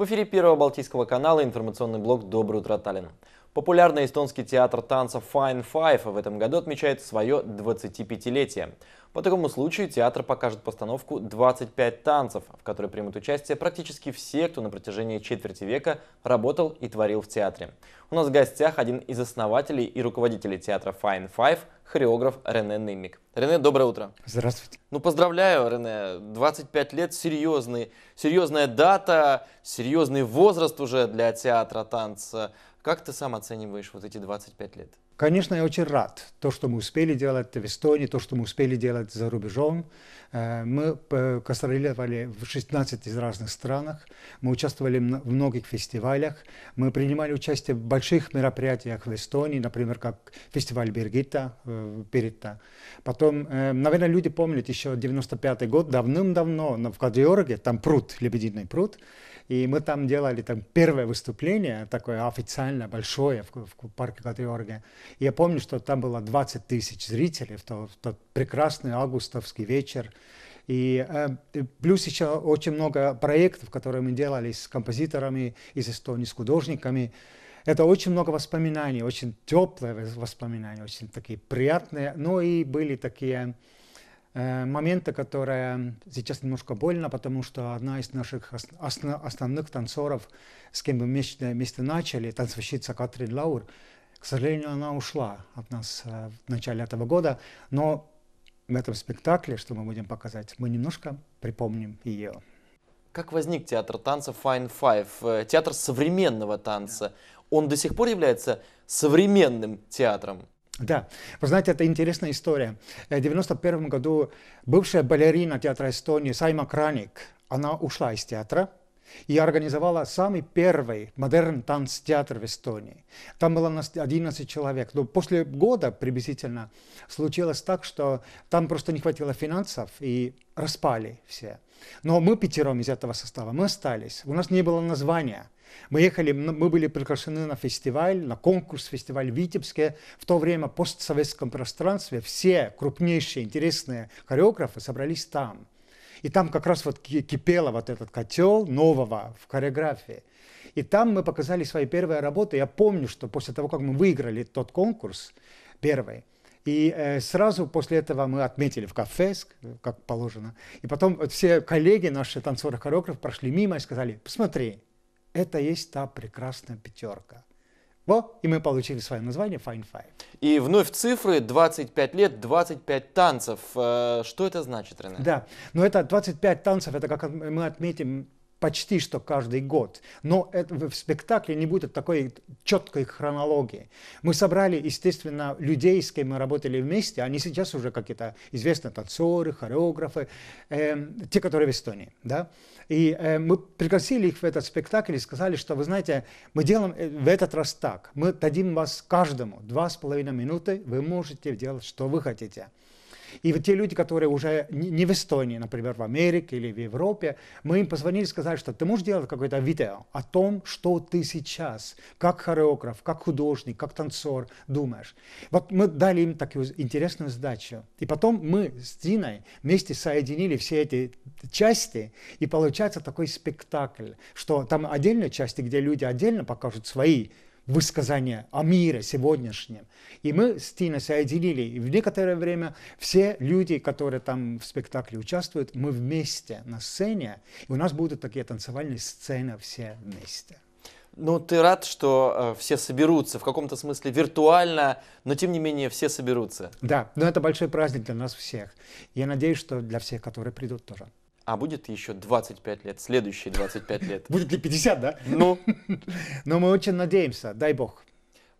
В эфире Первого Балтийского канала информационный блок «Доброе утро, Таллин». Популярный эстонский театр танца Fine Five в этом году отмечает свое 25-летие. По такому случаю театр покажет постановку 25 танцев, в которой примут участие практически все, кто на протяжении четверти века работал и творил в театре. У нас в гостях один из основателей и руководителей театра Fine Five – хореограф Рене Нымик. Рене, доброе утро. Здравствуйте. Ну, поздравляю, Рене. 25 лет, серьезный, серьезная дата, серьезный возраст уже для театра, танца. Как ты сам оцениваешь вот эти 25 лет? Конечно, я очень рад. То, что мы успели делать в Эстонии, то, что мы успели делать за рубежом. Э, мы гастролировали э, в 16 из разных странах. Мы участвовали в многих фестивалях. Мы принимали участие в больших мероприятиях в Эстонии, например, как фестиваль Бергита, Перита. Э, Потом, наверное, люди помнят еще 95 год, давным-давно, в Кадриорге, там пруд, Лебединый пруд. И мы там делали там, первое выступление, такое официально большое в, в парке Катриорге. Я помню, что там было 20 тысяч зрителей в тот, в тот прекрасный августовский вечер. Э, и плюс еще очень много проектов, которые мы делали с композиторами из Эстонии, с художниками. Это очень много воспоминаний, очень теплые воспоминания, очень такие приятные. Но ну и были такие э, моменты, которые сейчас немножко больно, потому что одна из наших основ, основных танцоров, с кем мы вместе, вместе начали, танцовщица Катрин Лаур, к сожалению, она ушла от нас э, в начале этого года, но в этом спектакле, что мы будем показать, мы немножко припомним ее. Как возник театр танца Fine Five, э, театр современного танца? Он до сих пор является современным театром? Да, вы знаете, это интересная история. Э, в 1991 году бывшая балерина театра Эстонии Сайма Краник, она ушла из театра, и организовала самый первый модерн танц-театр в Эстонии. Там было 11 человек. Но после года приблизительно случилось так, что там просто не хватило финансов и распали все. Но мы пятером из этого состава, мы остались. У нас не было названия. Мы ехали, мы были приглашены на фестиваль, на конкурс, фестиваль в Витебске. В то время в постсоветском пространстве все крупнейшие интересные хореографы собрались там. И там как раз вот кипело вот этот котел нового в хореографии. И там мы показали свои первые работы. Я помню, что после того, как мы выиграли тот конкурс первый, и э, сразу после этого мы отметили в кафе, как положено. И потом вот все коллеги наши танцоры-хореографы прошли мимо и сказали, посмотри, это есть та прекрасная пятерка. Во, и мы получили свое название Fine Five. И вновь цифры 25 лет, 25 танцев. Э, что это значит, Рене? Да, но это 25 танцев, это как мы отметим почти что каждый год. Но в спектакле не будет такой четкой хронологии. Мы собрали, естественно, людей, с кем мы работали вместе. Они сейчас уже какие-то известные танцоры, хореографы, э, те, которые в Эстонии. Да? И э, мы пригласили их в этот спектакль и сказали, что, вы знаете, мы делаем э, в этот раз так. Мы дадим вас каждому два с половиной минуты. Вы можете делать, что вы хотите. И вот те люди, которые уже не в Эстонии, например, в Америке или в Европе, мы им позвонили и сказали, что ты можешь делать какое-то видео о том, что ты сейчас, как хореограф, как художник, как танцор думаешь. Вот мы дали им такую интересную задачу. И потом мы с Диной вместе соединили все эти части, и получается такой спектакль, что там отдельные части, где люди отдельно покажут свои высказания о мире сегодняшнем. И мы с Тиной соединили. И в некоторое время все люди, которые там в спектакле участвуют, мы вместе на сцене. И у нас будут такие танцевальные сцены все вместе. Ну, ты рад, что э, все соберутся, в каком-то смысле виртуально, но тем не менее все соберутся. Да, но это большой праздник для нас всех. Я надеюсь, что для всех, которые придут тоже а будет еще 25 лет, следующие 25 лет. Будет ли 50, да? Ну. Но мы очень надеемся, дай бог.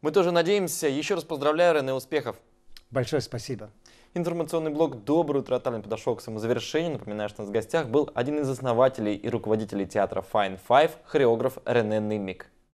Мы тоже надеемся. Еще раз поздравляю, Рене, успехов. Большое спасибо. Информационный блог «Доброе утро, Таллин» подошел к своему завершению. Напоминаю, что у нас в гостях был один из основателей и руководителей театра Fine Five, хореограф Рене Нымик.